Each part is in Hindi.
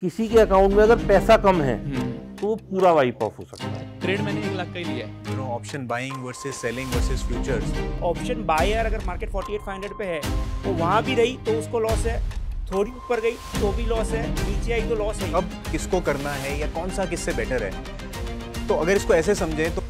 किसी के अकाउंट में अगर पैसा कम है हम्म। तो वो पूरा वाइप ऑफ हो सकता है ट्रेड मैंने एक लाख का ही लिया है option buying versus selling versus futures option buyer अगर मार्केट 48500 पे है तो वहाँ भी रही तो उसको लॉस है थोड़ी ऊपर गई तो भी लॉस है नीचे आई तो लॉस है अब किसको करना है या कौन सा किससे बेटर है तो अगर इसको ऐसे समझें तो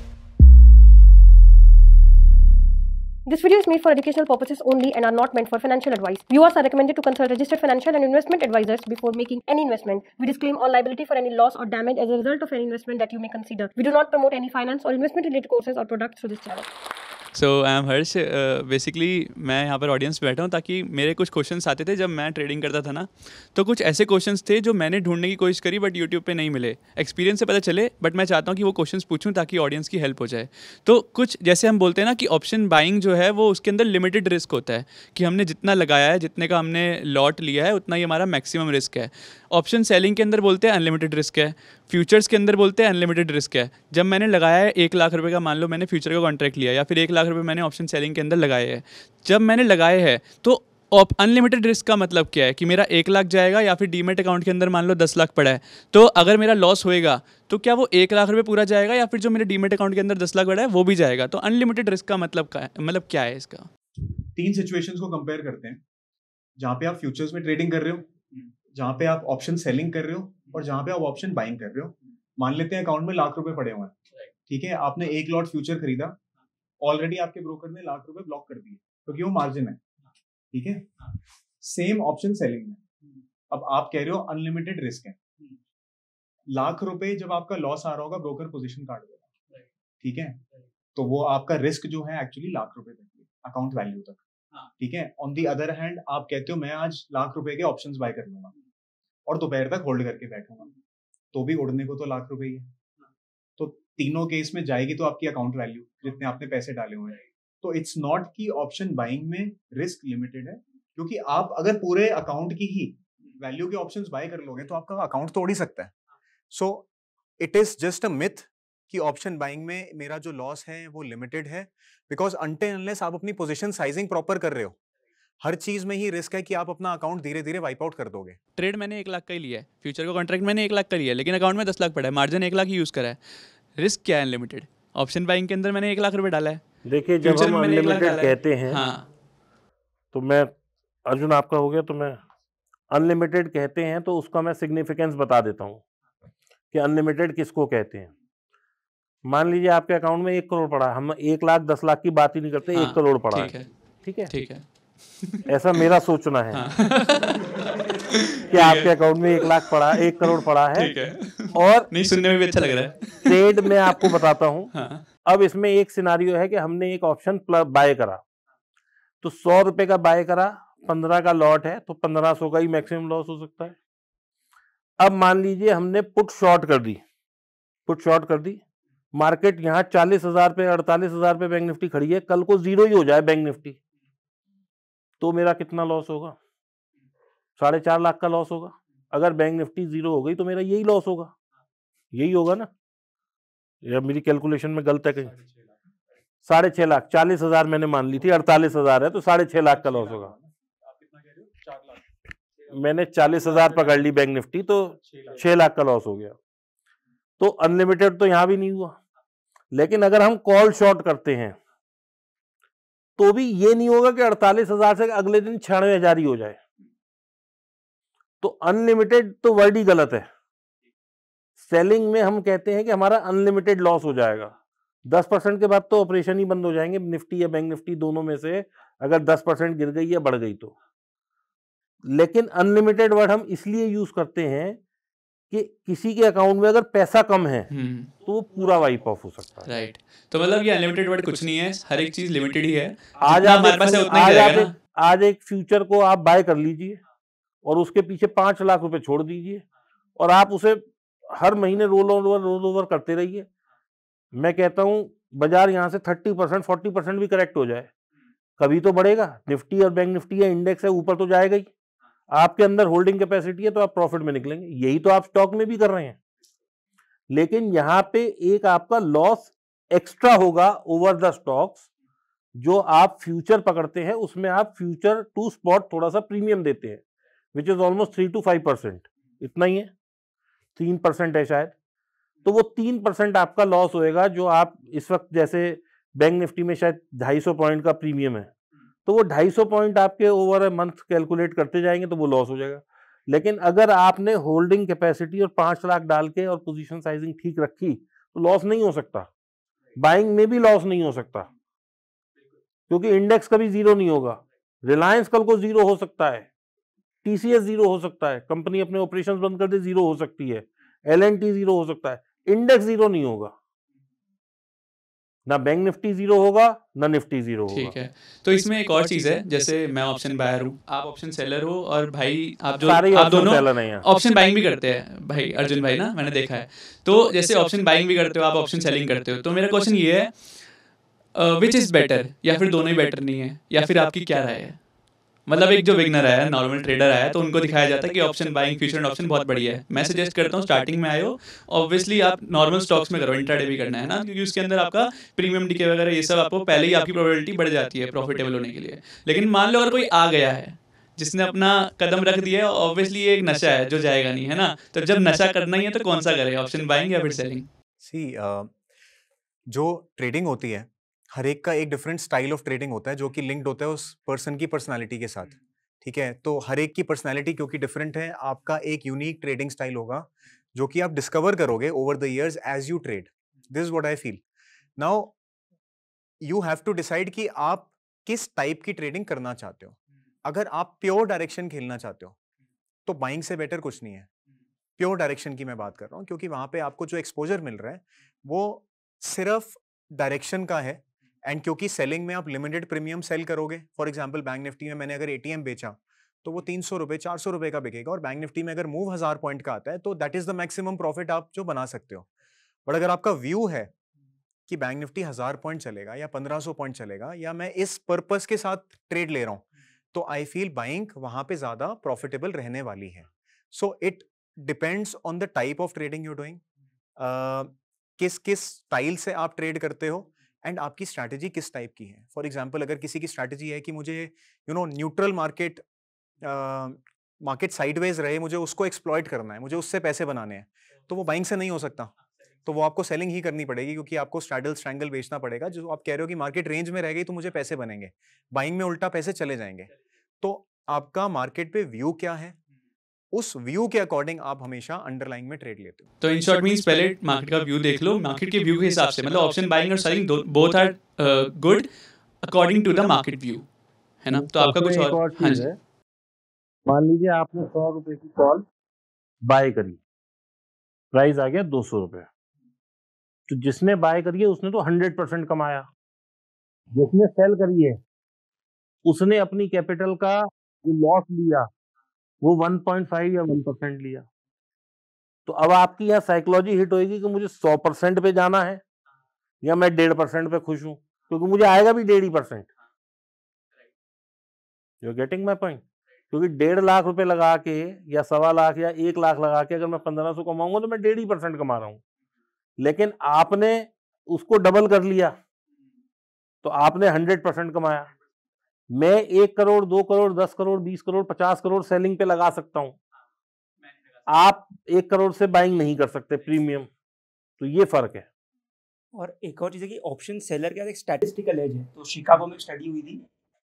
This video is made for educational purposes only and are not meant for financial advice. Viewers are recommended to consult registered financial and investment advisors before making any investment. We disclaim all liability for any loss or damage as a result of any investment that you may consider. We do not promote any finance or investment related courses or products through this channel. So I am Harsh basically मैं यहाँ पर ऑडियंस में बैठा हूँ ताकि मेरे कुछ क्वेश्चन आते थे जब मैं ट्रेडिंग करता था ना तो कुछ ऐसे क्वेश्चन थे जो मैंने ढूंढने की कोशिश करी बट यूट्यूब पर नहीं मिले एक्सपीरियंस से पता चले बट मैं चाहता हूँ कि वो क्वेश्चन पूछूँ ताकि ऑडियंस की हेल्प हो जाए तो कुछ जैसे हम बोलते हैं ना कि ऑप्शन बाइंग जो है वो उसके अंदर लिमिटेड रिस्क होता है कि हमने जितना लगाया है जितने का हमने लॉट लिया है उतना ही हमारा मैक्सिमम रिस्क है ऑप्शन सेलिंग के अंदर बोलते हैं अनलिमिटेड रिस्क है फ्यूचर्स के अंदर बोलते हैं अनलिमिटेड रिस्क है जब मैंने लगाया है एक लाख रुपये का मान लो मैंने फ्यूचर का कॉन्ट्रैक्ट लिया या फिर एक लाख लाख रुपए मैंने ऑप्शन सेलिंग के अंदर लगाए हैं जब मैंने लगाए हैं तो ऑप अनलिमिटेड रिस्क का मतलब क्या है कि मेरा एक लाख जाएगा या फिर डीमेट अकाउंट के अंदर मान लो दस लाख पड़ा है तो अगर मेरा लॉस होएगा तो क्या वो एक लाख रुपए पूरा जाएगा या फिर जो मेरे डीमेट अकाउंट के अंदर दस लाख पड़ा है वो भी जाएगा तो अनलिमिटेड रिस्क का मतलब का मतलब क्या है इसका तीन सिचुएशंस को कंपेयर करते हैं जहाँ पे आप फ्यूचर्स में ट्रेडिंग कर रहे हो जहाँ पे आप ऑप्शन सेलिंग कर रहे हो और जहाँ पे आप ऑप्शन बाइंग कर रहे हो मान लेते हैं अकाउंट में लाख रुपए पड़े हुए हैं ठीक है आपने एक लॉट फ्यूचर खरीदा ऑलरेडी आपके ब्रोकर ने लाख रुपए ब्लॉक कर दिए क्योंकि वो मार्जिन है हाँ। ठीक है सेम ऑप्शन सेलिंग में हम्म। अब आप कह रहे हो अनलिमिटेड रिस्क है हम्म। लाख रुपए जब आपका लॉस आ रहा होगा ब्रोकर पोजीशन काट देगा ठीक है तो वो आपका रिस्क जो है एक्चुअली लाख रुपए तक अकाउंट वैल्यू तक हाँ। ठीक है ऑन दी अदर हैंड आप कहते हो मैं आज लाख रुपए के ऑप्शंस बाय कर लूंगा हम्म। और दोपहर तक होल्ड करके बैठूंगा तो भी उड़ने को तो लाख रुपए ही है तो तीनों केस में जाएगी तो आपकी अकाउंट वैल्यू जितने हाँ। आपने पैसे डाले हुए हैं तो इट्स नॉट की ऑप्शन बाइंग में रिस्क लिमिटेड है क्योंकि आप अगर पूरे अकाउंट की ही वैल्यू के ऑप्शन बाय कर लोगे तो आपका अकाउंट तोड़ ही सकता है so it is just a myth कि ऑप्शन बाइंग में मेरा जो लॉस है वो लिमिटेड है बिकॉज अनटे अनलेस आप अपनी पोजीशन साइजिंग प्रॉपर कर रहे हो हर चीज में ही रिस्क है कि आप अपना अकाउंट धीरे धीरे वाइप आउट कर दोगे ट्रेड मैंने एक लाख का ही लिया है फ्यूचर का कॉन्ट्रैक्ट मैंने एक लाख का लिया है लेकिन अकाउंट में दस लाख पड़ा है मार्जिन एक लाख ही यूज़ करा है रिस्क क्या है अनलिमिटेड ऑप्शन बाइंग के अंदर मैंने एक लाख रुपये डाला है देखिए जब हम अनलिमिटेड कहते हैं हाँ तो मैं अर्जुन आपका हो गया तो मैं अनलिमिटेड कहते हैं तो उसका मैं सिग्निफिकेंस बता देता हूँ कि अनलिमिटेड किसको कहते हैं मान लीजिए आपके अकाउंट में एक करोड़ पड़ा हम एक लाख दस लाख की बात ही नहीं करते हाँ, एक करोड़ पड़ा ठीक है ठीक है ठीक है ऐसा मेरा सोचना है हाँ। कि आपके अकाउंट में एक लाख पड़ा एक करोड़ पड़ा है, है। और नहीं सुनने में भी अच्छा लग रहा है ट्रेड में आपको बताता हूँ हाँ। अब इसमें एक सिनारियो है कि हमने एक ऑप्शन बाय करा तो सौ रुपए का बाय करा पंद्रह का लॉट है तो पंद्रह सौ का ही मैक्सिमम लॉस हो सकता है अब मान लीजिए हमने पुट शॉर्ट कर दी पुट शॉर्ट कर दी मार्केट यहाँ चालीस हजार पे अड़तालीस हजार पे बैंक निफ्टी खड़ी है कल को जीरो ही हो जाए बैंक निफ्टी तो मेरा कितना लॉस होगा साढ़े चार लाख का लॉस होगा अगर बैंक निफ्टी जीरो हो गई तो मेरा यही लॉस होगा यही होगा ना या मेरी कैलकुलेशन में गलत है कहीं साढ़े छह लाख चालीस हजार मैंने मान ली थी अड़तालीस हजार है तो साढ़े छह लाख का लॉस होगा मैंने चालीस हजार पकड़ ली बैंक निफ्टी तो छह लाख का लॉस हो गया तो अनलिमिटेड तो यहां भी नहीं हुआ लेकिन अगर हम कॉल शॉर्ट करते हैं तो भी ये नहीं होगा कि अड़तालीस हजार से अगले दिन छियानवे हजार ही हो जाए तो अनलिमिटेड तो वर्ड ही गलत है सेलिंग में हम कहते हैं कि हमारा अनलिमिटेड लॉस हो जाएगा दस परसेंट के बाद तो ऑपरेशन ही बंद हो जाएंगे निफ्टी या बैंक निफ्टी दोनों में से अगर दस परसेंट गिर गई या बढ़ गई तो लेकिन अनलिमिटेड वर्ड हम इसलिए यूज करते हैं कि किसी के अकाउंट में अगर पैसा कम है हम्म। तो वो पूरा वाइप ऑफ हो सकता है राइट तो मतलब ये अनलिमिटेड वर्ड कुछ नहीं है हर एक चीज लिमिटेड ही है आज आप हमारे पास उतना आज आप आज एक फ्यूचर को आप बाय कर लीजिए और उसके पीछे पांच लाख रुपए छोड़ दीजिए और आप उसे हर महीने रोल ओवर रोल ओवर करते रहिए मैं कहता हूँ बाजार यहाँ से थर्टी परसेंट फोर्टी परसेंट भी करेक्ट हो जाए कभी तो बढ़ेगा निफ्टी और बैंक निफ्टी या इंडेक्स है ऊपर तो जाएगा ही आपके अंदर होल्डिंग कैपेसिटी है तो आप प्रॉफिट में निकलेंगे यही तो आप स्टॉक में भी कर रहे हैं लेकिन यहां पे एक आपका लॉस एक्स्ट्रा होगा ओवर द स्टॉक्स जो आप फ्यूचर पकड़ते हैं उसमें आप फ्यूचर टू स्पॉट थोड़ा सा प्रीमियम देते हैं which is almost three to five percent इतना ही है तीन परसेंट है शायद तो वो तीन परसेंट आपका लॉस होएगा जो आप इस वक्त जैसे बैंक निफ्टी में शायद ढाई सौ पॉइंट का प्रीमियम है तो वो 250 पॉइंट आपके ओवर ए मंथ कैलकुलेट करते जाएंगे तो वो लॉस हो जाएगा लेकिन अगर आपने होल्डिंग कैपेसिटी और पांच लाख डाल के और पोजीशन साइजिंग ठीक रखी तो लॉस नहीं हो सकता बाइंग में भी लॉस नहीं हो सकता क्योंकि इंडेक्स कभी जीरो नहीं होगा रिलायंस कल को जीरो हो सकता है टीसीएस जीरो हो सकता है कंपनी अपने ऑपरेशन बंद कर दे जीरो हो सकती है एल जीरो हो सकता है इंडेक्स जीरो नहीं होगा ना बैंक निफ्टी जीरो होगा ना निफ्टी जीरो होगा ठीक है तो, तो इसमें एक और चीज है जैसे मैं ऑप्शन बायर हूँ आप ऑप्शन सेलर हो और भाई हाँ, आप जो आप दोनों ऑप्शन बाइंग भी करते हैं भाई अर्जुन भाई ना मैंने देखा है तो, तो जैसे ऑप्शन बाइंग भी करते हो आप ऑप्शन सेलिंग करते हो तो मेरा क्वेश्चन ये है विच इज बेटर या फिर दोनों ही बेटर नहीं है या फिर आपकी क्या राय है मतलब, मतलब एक जो विगनर है नॉर्मल ट्रेडर है तो उनको दिखाया जाता है कि option buying future and option बहुत बढ़िया है मैं सजेस्ट करता हूँ स्टार्टिंग में आयो ऑब्वियसली आप नॉर्मल स्टॉक्स में करो इंट्राडे भी करना है ना क्योंकि उसके अंदर आपका प्रीमियम डीके वगैरह ये सब आपको पहले ही आपकी प्रोबेबिलिटी बढ़ जाती है प्रॉफिटेबल होने के लिए लेकिन मान लो अगर कोई आ गया है जिसने अपना कदम रख दिया है ऑब्वियसली ये एक नशा है जो जाएगा नहीं है ना तो जब नशा करना ही है तो कौन सा करेगा ऑप्शन बाइंग या फिर सेलिंग सी uh, जो ट्रेडिंग होती है हर एक का एक डिफरेंट स्टाइल ऑफ ट्रेडिंग होता है जो कि लिंक्ड होता है उस पर्सन की पर्सनैलिटी के साथ हम्म। ठीक है तो हर एक की पर्सनैलिटी क्योंकि डिफरेंट है आपका एक यूनिक ट्रेडिंग स्टाइल होगा जो कि आप डिस्कवर करोगे over the years as you trade this is what I feel now you have to decide कि आप किस टाइप की ट्रेडिंग करना चाहते हो हम्म। अगर आप प्योर डायरेक्शन खेलना चाहते हो तो बाइंग से बेटर कुछ नहीं है प्योर हम्म। डायरेक्शन की मैं बात कर रहा हूँ क्योंकि वहां पे आपको जो एक्सपोजर मिल रहा है वो सिर्फ डायरेक्शन का है एंड क्योंकि सेलिंग में आप लिमिटेड प्रीमियम सेल करोगे फॉर एग्जाम्पल बैंक निफ्टी में मैंने अगर ए बेचा तो वो तीन सौ रुपये चार सौ रुपये का बिकेगा और बैंक निफ्टी में अगर मूव हज़ार पॉइंट का आता है तो that is the maximum profit आप जो बना सकते हो बट अगर आपका व्यू है कि बैंक निफ्टी हज़ार पॉइंट चलेगा या पंद्रह सौ पॉइंट चलेगा या मैं इस पर्पस के साथ ट्रेड ले रहा हूँ तो आई फील बाइंग वहाँ पर ज़्यादा प्रॉफिटेबल रहने वाली है so it depends on the type of trading you doing किस किस स्टाइल से आप ट्रेड करते हो एंड आपकी स्ट्रैटेजी किस टाइप की है फॉर एग्जाम्पल अगर किसी की स्ट्रैटेजी है कि मुझे you know neutral market market sideways रहे मुझे उसको एक्सप्लॉयट करना है मुझे उससे पैसे बनाने हैं तो वो बाइंग से नहीं हो सकता तो वो आपको सेलिंग ही करनी पड़ेगी क्योंकि आपको स्ट्रैडल स्ट्रैंगल बेचना पड़ेगा जो आप कह रहे हो कि मार्केट रेंज में रह गई तो मुझे पैसे बनेंगे बाइंग में उल्टा पैसे चले जाएंगे तो आपका मार्केट पे व्यू क्या है उस व्यू के अकॉर्डिंग आप हमेशा अंडरलाइन में ट्रेड लेते हो तो इन शॉर्ट मीन पहले मार्केट का व्यू देख लो मार्केट के व्यू के हिसाब से मतलब ऑप्शन बाइंग और selling both are good according to the market view है ना तो, तो आपका कुछ और हाँ जी मान लीजिए आपने सौ रुपए की कॉल बाय करी प्राइस आ गया दो सौ रुपये तो जिसने बाय करी है उसने तो हंड्रेड परसेंट कमाया जिसने सेल करी है उसने अपनी कैपिटल का लॉस लिया वो 1.5 या 1 परसेंट लिया तो अब आपकी यहाँ साइकोलॉजी हिट होगी कि मुझे 100 परसेंट पे जाना है या मैं डेढ़ परसेंट पे खुश हूं क्योंकि मुझे आएगा भी डेढ़ ही percent you getting my point क्योंकि डेढ़ लाख रुपए लगा के या सवा लाख या एक लाख लगा के अगर मैं पंद्रह सौ कमाऊंगा तो मैं डेढ़ ही परसेंट कमा रहा हूं लेकिन आपने उसको डबल कर लिया तो आपने हंड्रेड परसेंट कमाया मैं एक करोड़ दो करोड़ दस करोड़ बीस करोड़ पचास करोड़ सेलिंग पे लगा सकता हूं आप एक करोड़ से बाइंग नहीं कर सकते प्रीमियम तो ये फर्क है और एक और चीज़ है कि ऑप्शन सेलर के एक स्टैटिस्टिकल एज है तो शिकागो में स्टडी हुई थी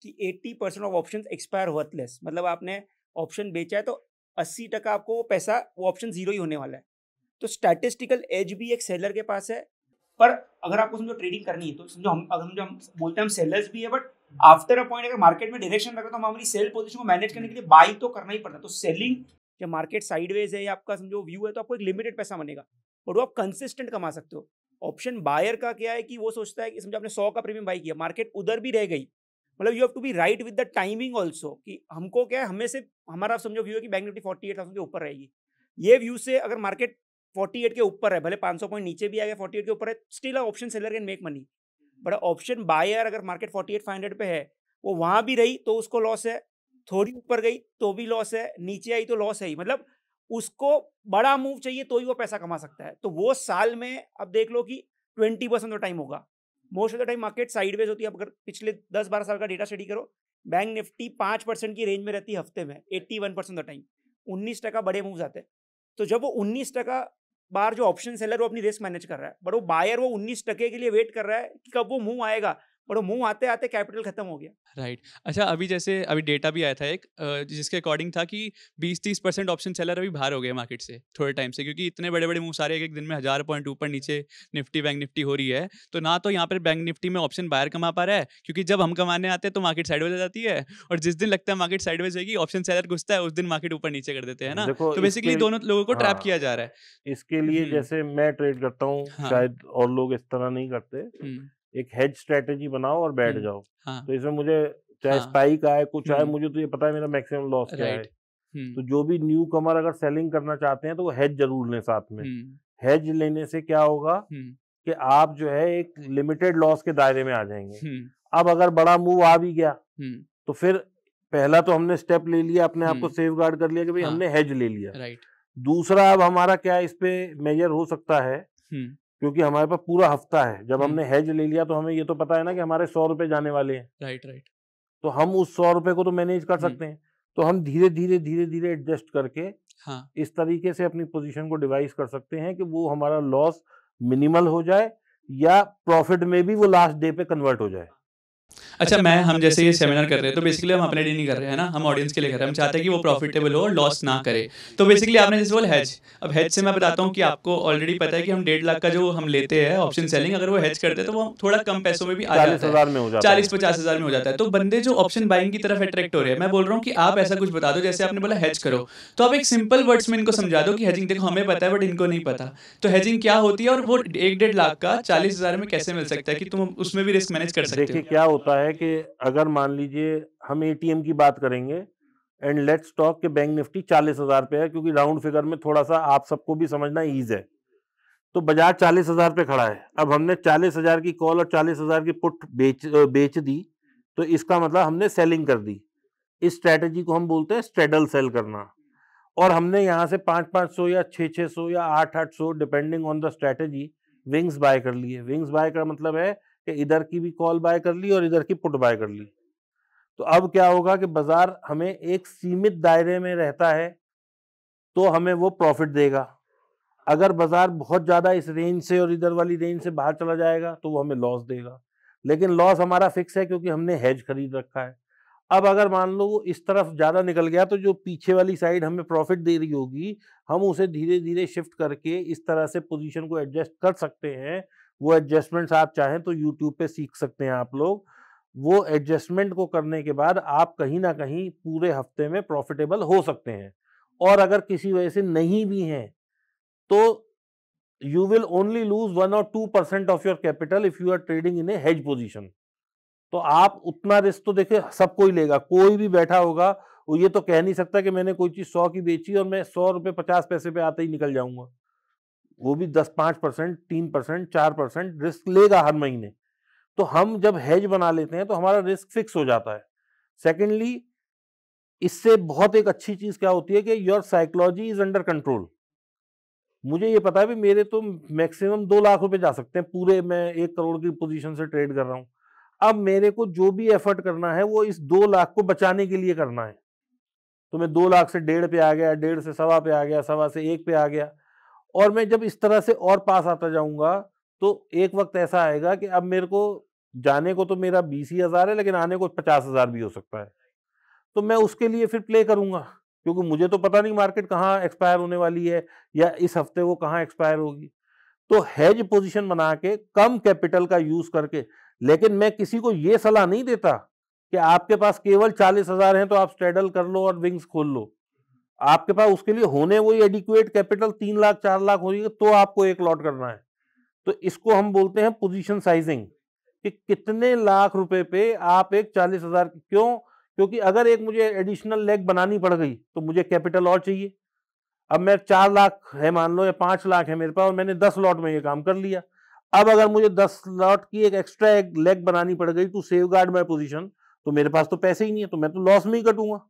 कि 80 percent of option expire worthless मतलब आपने ऑप्शन बेचा है तो 80 टका आपको वो पैसा वो ऑप्शन जीरो ही होने वाला है तो स्टैटिस्टिकल एज भी एक सेलर के पास है पर अगर आपको समझो ट्रेडिंग करनी है तो समझो हम अगर समझो हम बोलते हैं हम सेलर्स भी है बट आफ्टर अ पॉइंट अगर मार्केट में डायरेक्शन रखा तो हम अपनी सेल पोजिशन को मैनेज करने के लिए बाई तो करना ही पड़ता है तो सेलिंग जब मार्केट साइडवेज है या आपका समझो व्यू है तो आपको एक लिमिटेड पैसा बनेगा और वो आप कंसिस्टेंट कमा सकते हो ऑप्शन बायर का क्या है कि वो सोचता है कि समझो आपने सौ का प्रीमियम बाई किया मार्केट उधर भी रह गई मतलब you have to be right with the timing also कि हमको क्या है हमें से हमारा समझो व्यू है कि bank Nifty forty eight thousand के ऊपर रहेगी ये व्यू से अगर मार्केट फोर्टी एट के ऊपर है भले पाँच सौ पॉइंट नीचे भी आ गया फोर्टी एट के ऊपर है still option seller can make money but option buyer अगर market forty eight five hundred पे है वो वहाँ भी रही तो उसको लॉस है थोड़ी ऊपर गई तो भी लॉस है नीचे आई तो लॉस है ही मतलब उसको बड़ा मूव चाहिए तो ही वो पैसा कमा सकता है तो वो साल में अब देख लो कि ट्वेंटी परसेंट तो टाइम होगा most of the time market sideways होती है अगर पिछले दस बारह साल का डेटा स्टडी करो बैंक निफ्टी पाँच परसेंट की रेंज में रहती है हफ्ते में eighty one percent the time उन्नीस टका बड़े मूव्स आते हैं तो जब वो उन्नीस टका बाहर जो ऑप्शन सेलर वो अपनी रिस्क मैनेज कर रहा है बट वो बायर वो उन्नीस टके के लिए वेट कर रहा है कि कब वो मुंह आएगा और वो मुंह आते आते कैपिटल खत्म हो गया राइट right. अच्छा अभी जैसे अभी डेटा भी आया था एक जिसके अकॉर्डिंग था कि 20-30 परसेंट ऑप्शन सेलर अभी बाहर हो गए मार्केट से थोड़े टाइम से क्योंकि इतने बड़े बड़े मूव सारे एक एक दिन में हज़ार पॉइंट ऊपर नीचे निफ्टी बैंक निफ्टी हो रही है तो ना तो यहाँ पर बैंक निफ्टी में ऑप्शन बाहर कमा पा रहा है क्योंकि जब हम कमाने आते हैं तो मार्केट साइडवेज आ जाती है और जिस दिन लगता है मार्केट साइडवेज होगी ऑप्शन सेलर घुसता है उस दिन मार्केट ऊपर नीचे कर देते हैं ना तो बेसिकली दोनों लोगों को ट्रैप हाँ। किया जा रहा है इसके लिए हम्म। जैसे मैं ट्रेड करता हूँ हाँ। शायद और लोग इस तरह नहीं करते हम्म। एक हेज स्ट्रेटेजी बनाओ और बैठ जाओ हाँ, तो इसमें मुझे चाहे हाँ, आए कुछ आए मुझे तो ये पता है मेरा मैक्सिमम लॉस क्या है तो जो भी न्यू कमर अगर सेलिंग करना चाहते हैं तो वो हेज जरूर लें साथ में हेज लेने से क्या होगा कि आप जो है एक लिमिटेड लॉस के दायरे में आ जाएंगे अब अगर बड़ा मूव आ भी गया तो फिर पहला तो हमने स्टेप ले लिया अपने आप को सेफ गार्ड कर लिया कि भाई हाँ। हमने हेज ले लिया दूसरा अब हमारा क्या इस पे मेजर हो सकता है क्योंकि हमारे पास पूरा हफ्ता है जब हम्म। हमने हेज ले लिया तो हमें ये तो पता है ना कि हमारे सौ रुपए जाने वाले हैं राइट राइट तो हम उस सौ रुपए को तो मैनेज कर हम्म। सकते हैं तो हम धीरे धीरे धीरे धीरे एडजस्ट करके हाँ। इस तरीके से अपनी पोजीशन को डिवाइस कर सकते हैं कि वो हमारा लॉस मिनिमल हो जाए या प्रॉफिट में भी वो लास्ट डे पे कन्वर्ट हो जाए अच्छा, अच्छा मैं तो हम जैसे ये सेमिनार कर रहे हैं तो बेसिकली तो हम अपने लिए नहीं कर रहे हैं ना हम ऑडियंस हाँ, के लिए कर रहे हैं हम चाहते हैं कि वो प्रॉफिटेबल हो और लॉस ना करे तो बेसिकली आपने जैसे बोल हैज अब हैज से मैं बताता हूँ कि आपको ऑलरेडी पता है कि हम डेढ़ लाख का जो हम लेते हैं ऑप्शन सेलिंग अगर वो हैज करते हैं तो वो थोड़ा कम पैसों में भी आ जाता है चालीस पचास हजार में हो जाता है तो बंदे जो ऑप्शन बाइंग की तरफ अट्रैक्ट हो रहे हैं मैं बोल रहा हूँ कि आप ऐसा कुछ बता दो जैसे आपने बोला हैज करो तो आप एक सिंपल वर्ड्स में इनको समझा दो कि हैजिंग देखो हमें पता है बट इनको नहीं पता तो हैजिंग क्या होती है और वो एक डेढ़ लाख का चालीस हजार में कैसे मिल सकता है कि तुम उसमें भी रिस्क मैनेज कर सकते हो क्या होता है है कि अगर मान लीजिए हम एटीएम की बात करेंगे एंड लेट्स टॉक के बैंक निफ्टी चालीस हजार पे है क्योंकि राउंड फिगर में थोड़ा सा आप सबको भी समझना ईज है तो बाजार चालीस हजार पे खड़ा है अब हमने चालीस हजार की कॉल और चालीस हजार की पुट बेच बेच दी तो इसका मतलब हमने सेलिंग कर दी इस स्ट्रैटेजी को हम बोलते हैं स्ट्रेडल सेल करना और हमने यहाँ से पाँच पाँच सौ या छः छः सौ या आठ आठ सौ depending on the strategy wings buy कर लिए विंग्स बाय का मतलब है कि इधर की भी कॉल बाय कर ली और इधर की पुट बाय कर ली तो अब क्या होगा कि बाजार हमें एक सीमित दायरे में रहता है तो हमें वो प्रॉफिट देगा अगर बाजार बहुत ज़्यादा इस रेंज से और इधर वाली रेंज से बाहर चला जाएगा तो वो हमें लॉस देगा लेकिन लॉस हमारा फिक्स है क्योंकि हमने हेज खरीद रखा है अब अगर मान लो वो इस तरफ ज़्यादा निकल गया तो जो पीछे वाली साइड हमें प्रॉफिट दे रही होगी हम उसे धीरे धीरे शिफ्ट करके इस तरह से पोजीशन को एडजस्ट कर सकते हैं वो एडजस्टमेंट्स आप चाहें तो यूट्यूब पे सीख सकते हैं आप लोग वो एडजस्टमेंट को करने के बाद आप कहीं ना कहीं पूरे हफ्ते में प्रॉफिटेबल हो सकते हैं और अगर किसी वजह से नहीं भी हैं तो you will only lose one और two percent of your capital if you are trading in a hedge position तो आप उतना रिस्क तो देखे सब कोई लेगा कोई भी बैठा होगा वो ये तो कह नहीं सकता कि मैंने कोई चीज सौ की बेची और मैं सौ रुपये पचास पैसे पे आते ही निकल जाऊंगा वो भी दस पाँच परसेंट तीन परसेंट चार परसेंट रिस्क लेगा हर महीने तो हम जब हैज बना लेते हैं तो हमारा रिस्क फिक्स हो जाता है सेकेंडली इससे बहुत एक अच्छी चीज़ क्या होती है कि your psychology is under control मुझे ये पता है भी मेरे तो मैक्सिमम दो लाख रुपए जा सकते हैं पूरे मैं एक करोड़ की पोजीशन से ट्रेड कर रहा हूँ अब मेरे को जो भी एफर्ट करना है वो इस दो लाख को बचाने के लिए करना है तो मैं दो लाख से डेढ़ पे आ गया डेढ़ से सवा पे आ गया सवा से एक पे आ गया और मैं जब इस तरह से और पास आता जाऊंगा तो एक वक्त ऐसा आएगा कि अब मेरे को जाने को तो मेरा बीस ही हज़ार है लेकिन आने को पचास हज़ार भी हो सकता है तो मैं उसके लिए फिर प्ले करूंगा क्योंकि मुझे तो पता नहीं मार्केट कहाँ एक्सपायर होने वाली है या इस हफ्ते वो कहाँ एक्सपायर होगी तो हैज पोजिशन बना के कम कैपिटल का यूज़ करके लेकिन मैं किसी को ये सलाह नहीं देता कि आपके पास केवल चालीस हज़ार है तो आप स्टेडल कर लो और विंग्स खोल लो आपके पास उसके लिए होने वही एडिक्युएट कैपिटल तीन लाख चार लाख हो रही है तो आपको एक लॉट करना है तो इसको हम बोलते हैं पोजीशन साइजिंग कि कितने लाख रुपए पे आप एक चालीस हजार क्यों क्योंकि अगर एक मुझे एडिशनल लेग बनानी पड़ गई तो मुझे कैपिटल और चाहिए अब मैं चार लाख है मान लो या पांच लाख है मेरे पास और मैंने दस लॉट में ये काम कर लिया अब अगर मुझे दस लॉट की एक एक्स्ट्रा एक लेग बनानी पड़ गई to safeguard my position तो मेरे पास तो पैसे ही नहीं है तो मैं तो लॉस में ही कटूंगा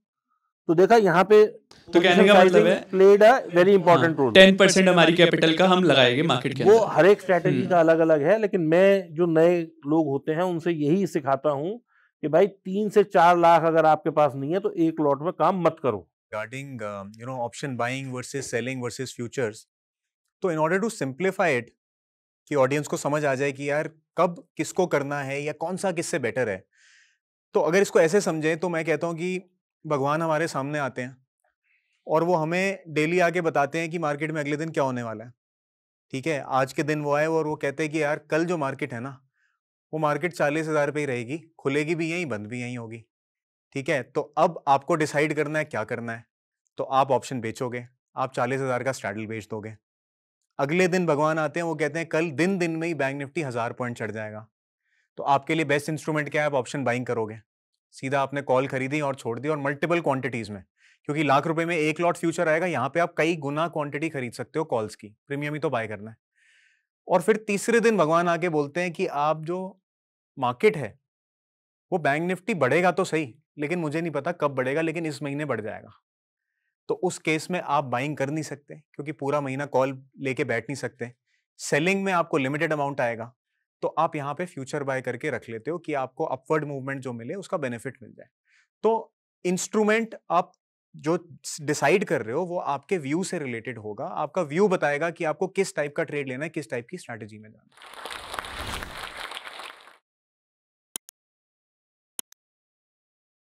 तो देखा यहाँ पे तो कहने का मतलब है played a very important role ten percent हमारी कैपिटल का हम लगाएंगे मार्केट के वो हर एक स्ट्रेटेजी हम्म। का अलग अलग है लेकिन मैं जो नए लोग होते हैं उनसे यही सिखाता हूँ कि भाई तीन से चार लाख अगर आपके पास नहीं है तो एक लॉट में काम मत करो regarding you know option buying versus selling versus futures तो in order to simplify it कि ऑडियंस को समझ आ जाए कि यार कब किसको करना है या कौन सा किससे बेटर है तो अगर इसको ऐसे समझें तो मैं कहता हूँ कि भगवान हमारे सामने आते हैं और वो हमें डेली आके बताते हैं कि मार्केट में अगले दिन क्या होने वाला है ठीक है आज के दिन वो आए और वो कहते हैं कि यार कल जो मार्केट है ना वो मार्केट चालीस हज़ार पर ही रहेगी खुलेगी भी यहीं बंद भी यहीं होगी ठीक है तो अब आपको डिसाइड करना है क्या करना है तो आप ऑप्शन बेचोगे आप चालीस हज़ार का स्ट्रैडल बेच दोगे अगले दिन भगवान आते हैं वो कहते हैं कल दिन दिन में ही बैंक निफ्टी हज़ार पॉइंट चढ़ जाएगा तो आपके लिए बेस्ट इंस्ट्रूमेंट क्या है आप ऑप्शन बाइंग करोगे सीधा आपने कॉल खरीदी और छोड़ दी और मल्टीपल क्वांटिटीज में क्योंकि लाख रुपए में एक लॉट फ्यूचर आएगा यहाँ पे आप कई गुना क्वांटिटी खरीद सकते हो कॉल्स की प्रीमियम ही तो बाय करना है और फिर तीसरे दिन भगवान आके बोलते हैं कि आप जो मार्केट है वो बैंक निफ्टी बढ़ेगा तो सही लेकिन मुझे नहीं पता कब बढ़ेगा लेकिन इस महीने बढ़ जाएगा तो उस केस में आप बाइंग कर नहीं सकते क्योंकि पूरा महीना कॉल लेके बैठ नहीं सकते सेलिंग में आपको लिमिटेड अमाउंट आएगा तो आप यहाँ पे फ्यूचर बाय करके रख लेते हो कि आपको अपवर्ड मूवमेंट जो मिले उसका बेनिफिट मिल जाए तो इंस्ट्रूमेंट आप जो डिसाइड कर रहे हो वो आपके व्यू से रिलेटेड होगा आपका व्यू बताएगा कि आपको किस टाइप का ट्रेड लेना है किस टाइप की स्ट्रैटेजी में जाना है